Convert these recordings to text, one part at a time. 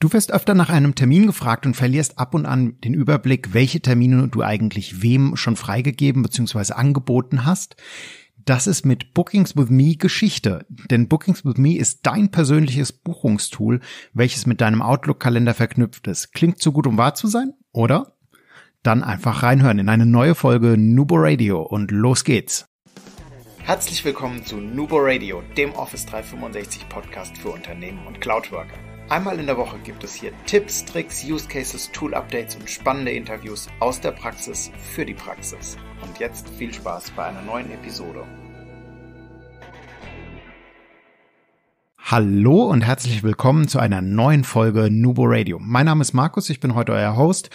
Du wirst öfter nach einem Termin gefragt und verlierst ab und an den Überblick, welche Termine du eigentlich wem schon freigegeben bzw. angeboten hast. Das ist mit Bookings with Me Geschichte, denn Bookings with Me ist dein persönliches Buchungstool, welches mit deinem Outlook-Kalender verknüpft ist. Klingt zu gut, um wahr zu sein, oder? Dann einfach reinhören in eine neue Folge Nubo Radio und los geht's. Herzlich willkommen zu Nubo Radio, dem Office 365 Podcast für Unternehmen und Cloud Worker. Einmal in der Woche gibt es hier Tipps, Tricks, Use Cases, Tool Updates und spannende Interviews aus der Praxis für die Praxis. Und jetzt viel Spaß bei einer neuen Episode. Hallo und herzlich willkommen zu einer neuen Folge Nubo Radio. Mein Name ist Markus, ich bin heute euer Host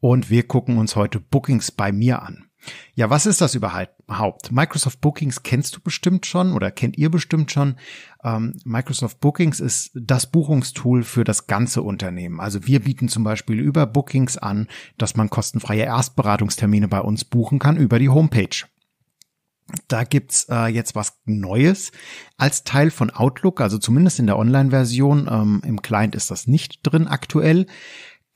und wir gucken uns heute Bookings bei mir an. Ja, was ist das überhaupt? Microsoft Bookings kennst du bestimmt schon oder kennt ihr bestimmt schon. Ähm, Microsoft Bookings ist das Buchungstool für das ganze Unternehmen. Also wir bieten zum Beispiel über Bookings an, dass man kostenfreie Erstberatungstermine bei uns buchen kann über die Homepage. Da gibt's äh, jetzt was Neues als Teil von Outlook, also zumindest in der Online-Version. Ähm, Im Client ist das nicht drin aktuell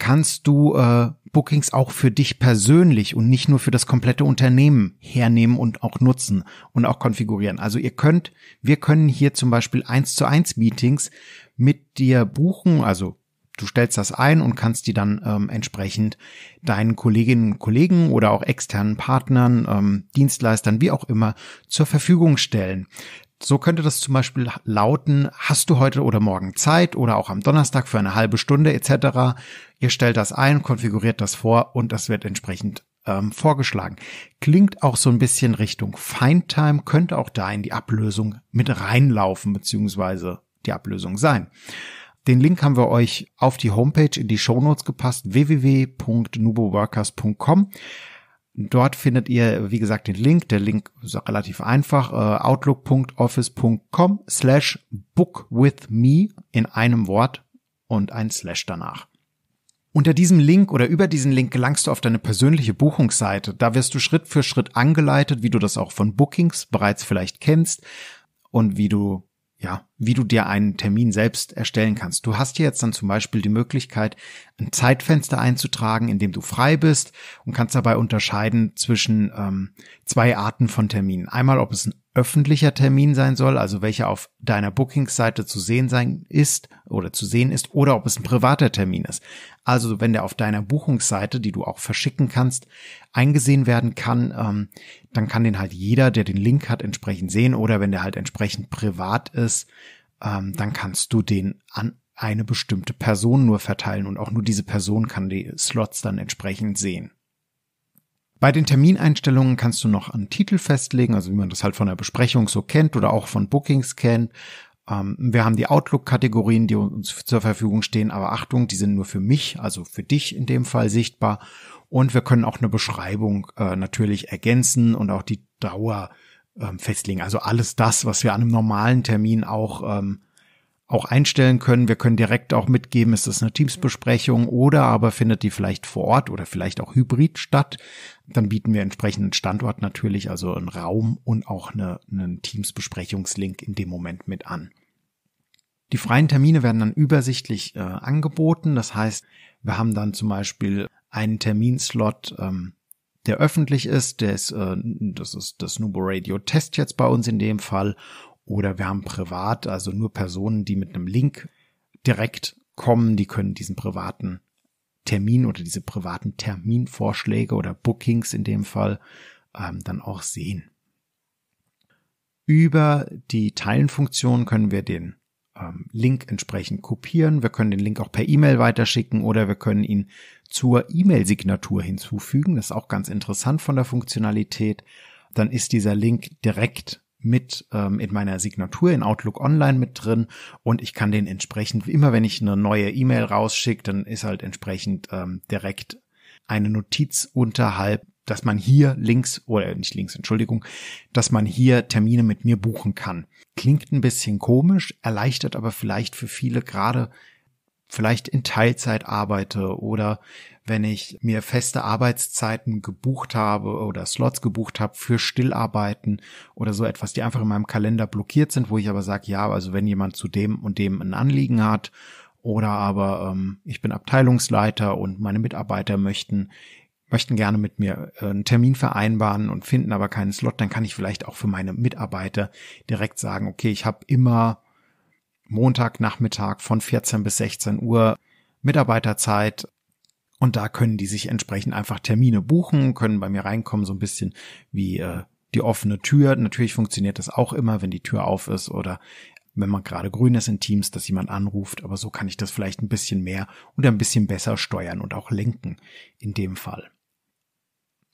kannst du äh, Bookings auch für dich persönlich und nicht nur für das komplette Unternehmen hernehmen und auch nutzen und auch konfigurieren. Also ihr könnt, wir können hier zum Beispiel eins zu eins Meetings mit dir buchen, also du stellst das ein und kannst die dann ähm, entsprechend deinen Kolleginnen und Kollegen oder auch externen Partnern, ähm, Dienstleistern, wie auch immer, zur Verfügung stellen. So könnte das zum Beispiel lauten, hast du heute oder morgen Zeit oder auch am Donnerstag für eine halbe Stunde etc. Ihr stellt das ein, konfiguriert das vor und das wird entsprechend ähm, vorgeschlagen. Klingt auch so ein bisschen Richtung Findtime, könnte auch da in die Ablösung mit reinlaufen beziehungsweise die Ablösung sein. Den Link haben wir euch auf die Homepage in die Shownotes gepasst, www.nuboworkers.com. Dort findet ihr, wie gesagt, den Link. Der Link ist relativ einfach. Äh, outlook.office.com slash book with me in einem Wort und ein Slash danach. Unter diesem Link oder über diesen Link gelangst du auf deine persönliche Buchungsseite. Da wirst du Schritt für Schritt angeleitet, wie du das auch von Bookings bereits vielleicht kennst und wie du ja, wie du dir einen Termin selbst erstellen kannst. Du hast hier jetzt dann zum Beispiel die Möglichkeit, ein Zeitfenster einzutragen, in dem du frei bist und kannst dabei unterscheiden zwischen ähm, zwei Arten von Terminen. Einmal, ob es ein öffentlicher Termin sein soll, also welcher auf deiner Bookingsseite zu sehen sein ist oder zu sehen ist, oder ob es ein privater Termin ist. Also wenn der auf deiner Buchungsseite, die du auch verschicken kannst, eingesehen werden kann, ähm, dann kann den halt jeder, der den Link hat, entsprechend sehen oder wenn der halt entsprechend privat ist, ähm, dann kannst du den an eine bestimmte Person nur verteilen und auch nur diese Person kann die Slots dann entsprechend sehen. Bei den Termineinstellungen kannst du noch einen Titel festlegen, also wie man das halt von der Besprechung so kennt oder auch von Bookings kennt. Ähm, wir haben die Outlook-Kategorien, die uns zur Verfügung stehen, aber Achtung, die sind nur für mich, also für dich in dem Fall sichtbar. Und wir können auch eine Beschreibung äh, natürlich ergänzen und auch die Dauer ähm, festlegen. Also alles das, was wir an einem normalen Termin auch ähm, auch einstellen können. Wir können direkt auch mitgeben, ist das eine Teamsbesprechung oder aber findet die vielleicht vor Ort oder vielleicht auch hybrid statt. Dann bieten wir entsprechenden Standort natürlich, also einen Raum und auch eine, einen Teamsbesprechungslink in dem Moment mit an. Die freien Termine werden dann übersichtlich äh, angeboten. Das heißt, wir haben dann zum Beispiel einen Terminslot, ähm, der öffentlich ist, der ist, äh, das ist das Nubo Radio Test jetzt bei uns in dem Fall oder wir haben privat, also nur Personen, die mit einem Link direkt kommen, die können diesen privaten Termin oder diese privaten Terminvorschläge oder Bookings in dem Fall ähm, dann auch sehen. Über die Teilenfunktion können wir den ähm, Link entsprechend kopieren. Wir können den Link auch per E-Mail weiterschicken oder wir können ihn zur E-Mail-Signatur hinzufügen. Das ist auch ganz interessant von der Funktionalität. Dann ist dieser Link direkt mit ähm, in meiner Signatur in Outlook Online mit drin und ich kann den entsprechend, immer wenn ich eine neue E-Mail rausschicke, dann ist halt entsprechend ähm, direkt eine Notiz unterhalb, dass man hier links, oder nicht links, Entschuldigung, dass man hier Termine mit mir buchen kann. Klingt ein bisschen komisch, erleichtert aber vielleicht für viele gerade vielleicht in Teilzeit arbeite oder wenn ich mir feste Arbeitszeiten gebucht habe oder Slots gebucht habe für Stillarbeiten oder so etwas, die einfach in meinem Kalender blockiert sind, wo ich aber sage, ja, also wenn jemand zu dem und dem ein Anliegen hat oder aber ähm, ich bin Abteilungsleiter und meine Mitarbeiter möchten möchten gerne mit mir äh, einen Termin vereinbaren und finden aber keinen Slot, dann kann ich vielleicht auch für meine Mitarbeiter direkt sagen, okay, ich habe immer Montagnachmittag von 14 bis 16 Uhr Mitarbeiterzeit. Und da können die sich entsprechend einfach Termine buchen, können bei mir reinkommen, so ein bisschen wie äh, die offene Tür. Natürlich funktioniert das auch immer, wenn die Tür auf ist oder wenn man gerade grün ist in Teams, dass jemand anruft. Aber so kann ich das vielleicht ein bisschen mehr und ein bisschen besser steuern und auch lenken in dem Fall.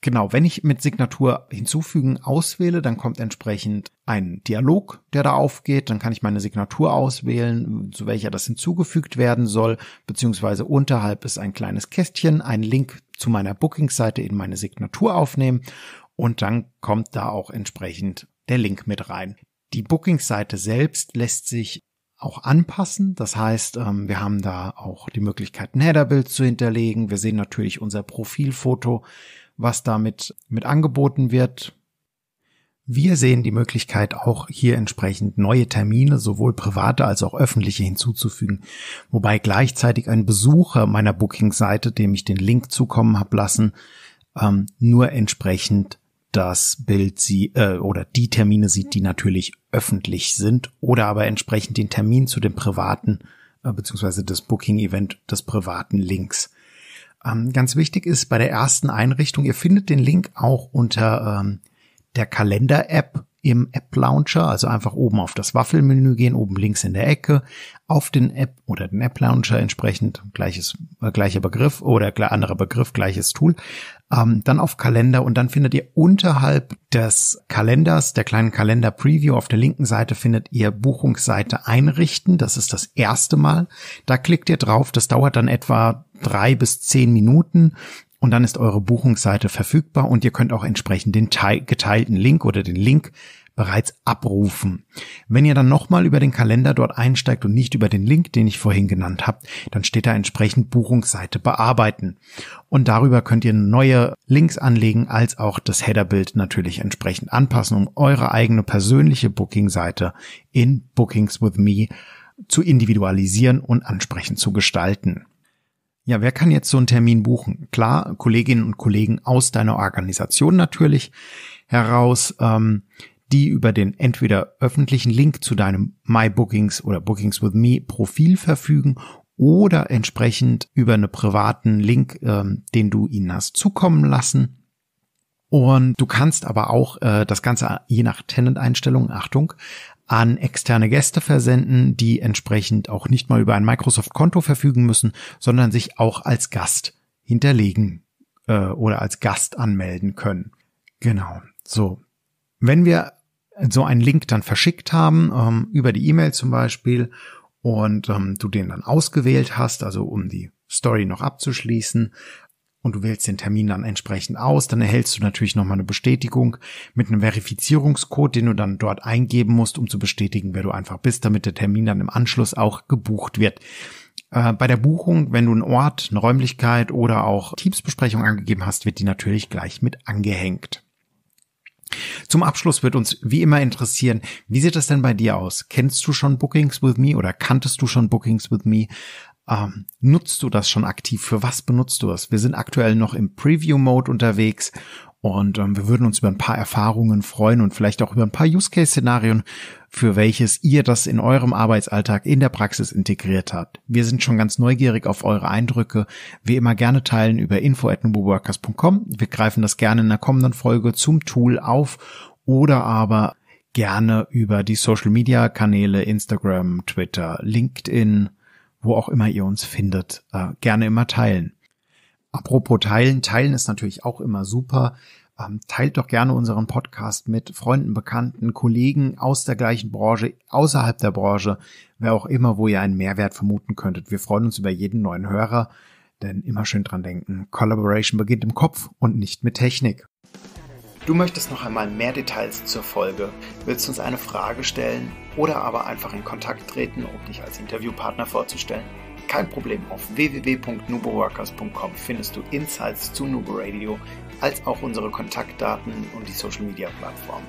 Genau, wenn ich mit Signatur hinzufügen auswähle, dann kommt entsprechend ein Dialog, der da aufgeht. Dann kann ich meine Signatur auswählen, zu welcher das hinzugefügt werden soll, beziehungsweise unterhalb ist ein kleines Kästchen, ein Link zu meiner Booking-Seite in meine Signatur aufnehmen und dann kommt da auch entsprechend der Link mit rein. Die Booking-Seite selbst lässt sich auch anpassen. Das heißt, ähm, wir haben da auch die Möglichkeit, ein Headerbild zu hinterlegen. Wir sehen natürlich unser Profilfoto was damit mit angeboten wird. Wir sehen die Möglichkeit, auch hier entsprechend neue Termine, sowohl private als auch öffentliche hinzuzufügen, wobei gleichzeitig ein Besucher meiner Booking-Seite, dem ich den Link zukommen hab lassen, ähm, nur entsprechend das Bild sie äh, oder die Termine sieht, die natürlich öffentlich sind oder aber entsprechend den Termin zu dem privaten äh, beziehungsweise das Booking-Event des privaten Links. Ähm, ganz wichtig ist bei der ersten Einrichtung, ihr findet den Link auch unter ähm, der Kalender-App im App Launcher, also einfach oben auf das Waffelmenü gehen, oben links in der Ecke, auf den App oder den App Launcher entsprechend gleiches äh, gleicher Begriff oder anderer Begriff gleiches Tool, ähm, dann auf Kalender und dann findet ihr unterhalb des Kalenders der kleinen Kalender Preview auf der linken Seite findet ihr Buchungsseite einrichten, das ist das erste Mal. Da klickt ihr drauf, das dauert dann etwa drei bis zehn Minuten und dann ist eure Buchungsseite verfügbar und ihr könnt auch entsprechend den geteilten Link oder den Link bereits abrufen. Wenn ihr dann nochmal über den Kalender dort einsteigt und nicht über den Link, den ich vorhin genannt habe, dann steht da entsprechend Buchungsseite bearbeiten. Und darüber könnt ihr neue Links anlegen, als auch das Headerbild natürlich entsprechend anpassen, um eure eigene persönliche booking in Bookings with Me zu individualisieren und ansprechend zu gestalten. Ja, wer kann jetzt so einen Termin buchen? Klar, Kolleginnen und Kollegen aus deiner Organisation natürlich heraus, ähm, die über den entweder öffentlichen Link zu deinem My Bookings oder Bookings with Me Profil verfügen oder entsprechend über einen privaten Link, ähm, den du ihnen hast zukommen lassen. Und du kannst aber auch äh, das Ganze je nach Tenant-Einstellung, Achtung, an externe Gäste versenden, die entsprechend auch nicht mal über ein Microsoft-Konto verfügen müssen, sondern sich auch als Gast hinterlegen äh, oder als Gast anmelden können. Genau. So. Wenn wir so einen Link dann verschickt haben, ähm, über die E-Mail zum Beispiel, und ähm, du den dann ausgewählt hast, also um die Story noch abzuschließen, und du wählst den Termin dann entsprechend aus. Dann erhältst du natürlich nochmal eine Bestätigung mit einem Verifizierungscode, den du dann dort eingeben musst, um zu bestätigen, wer du einfach bist, damit der Termin dann im Anschluss auch gebucht wird. Äh, bei der Buchung, wenn du einen Ort, eine Räumlichkeit oder auch Teamsbesprechung angegeben hast, wird die natürlich gleich mit angehängt. Zum Abschluss wird uns wie immer interessieren, wie sieht das denn bei dir aus? Kennst du schon Bookings with Me oder kanntest du schon Bookings with Me? Ähm, nutzt du das schon aktiv? Für was benutzt du es? Wir sind aktuell noch im Preview-Mode unterwegs und ähm, wir würden uns über ein paar Erfahrungen freuen und vielleicht auch über ein paar Use-Case-Szenarien, für welches ihr das in eurem Arbeitsalltag in der Praxis integriert habt. Wir sind schon ganz neugierig auf eure Eindrücke. Wie immer gerne teilen über info.nuboworkers.com. Wir greifen das gerne in der kommenden Folge zum Tool auf oder aber gerne über die Social-Media-Kanäle Instagram, Twitter, LinkedIn, wo auch immer ihr uns findet, äh, gerne immer teilen. Apropos teilen, teilen ist natürlich auch immer super. Ähm, teilt doch gerne unseren Podcast mit Freunden, Bekannten, Kollegen aus der gleichen Branche, außerhalb der Branche, wer auch immer, wo ihr einen Mehrwert vermuten könntet. Wir freuen uns über jeden neuen Hörer, denn immer schön dran denken. Collaboration beginnt im Kopf und nicht mit Technik. Du möchtest noch einmal mehr Details zur Folge, willst uns eine Frage stellen oder aber einfach in Kontakt treten, um dich als Interviewpartner vorzustellen? Kein Problem, auf www.nuboworkers.com findest du Insights zu Nubo Radio, als auch unsere Kontaktdaten und die Social Media Plattform.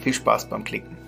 Viel Spaß beim Klicken!